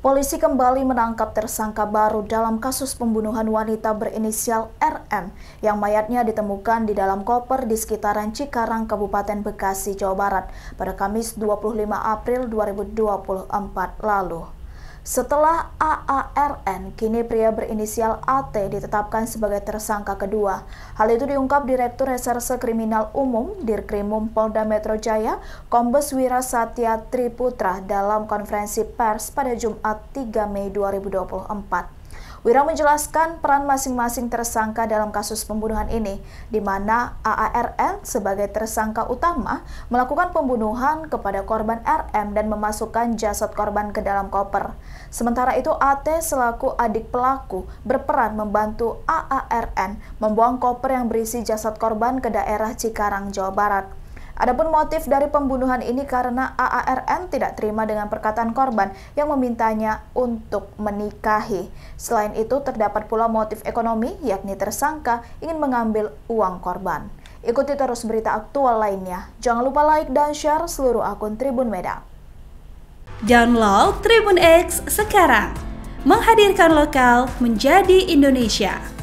Polisi kembali menangkap tersangka baru dalam kasus pembunuhan wanita berinisial RM yang mayatnya ditemukan di dalam koper di sekitaran Cikarang, Kabupaten Bekasi, Jawa Barat pada Kamis 25 April 2024 lalu. Setelah AARN, kini pria berinisial AT ditetapkan sebagai tersangka kedua. Hal itu diungkap Direktur Reserse Kriminal Umum Dirkrimum Polda Metro Jaya, Kombes Wira Satya Triputra dalam konferensi pers pada Jumat 3 Mei 2024. Wira menjelaskan peran masing-masing tersangka dalam kasus pembunuhan ini, di mana AARN sebagai tersangka utama melakukan pembunuhan kepada korban RM dan memasukkan jasad korban ke dalam koper. Sementara itu AT selaku adik pelaku berperan membantu AARN membuang koper yang berisi jasad korban ke daerah Cikarang, Jawa Barat. Adapun motif dari pembunuhan ini karena AARN tidak terima dengan perkataan korban yang memintanya untuk menikahi. Selain itu terdapat pula motif ekonomi yakni tersangka ingin mengambil uang korban. Ikuti terus berita aktual lainnya. Jangan lupa like dan share seluruh akun Tribun Medan. Download Tribun X sekarang. Menghadirkan lokal menjadi Indonesia.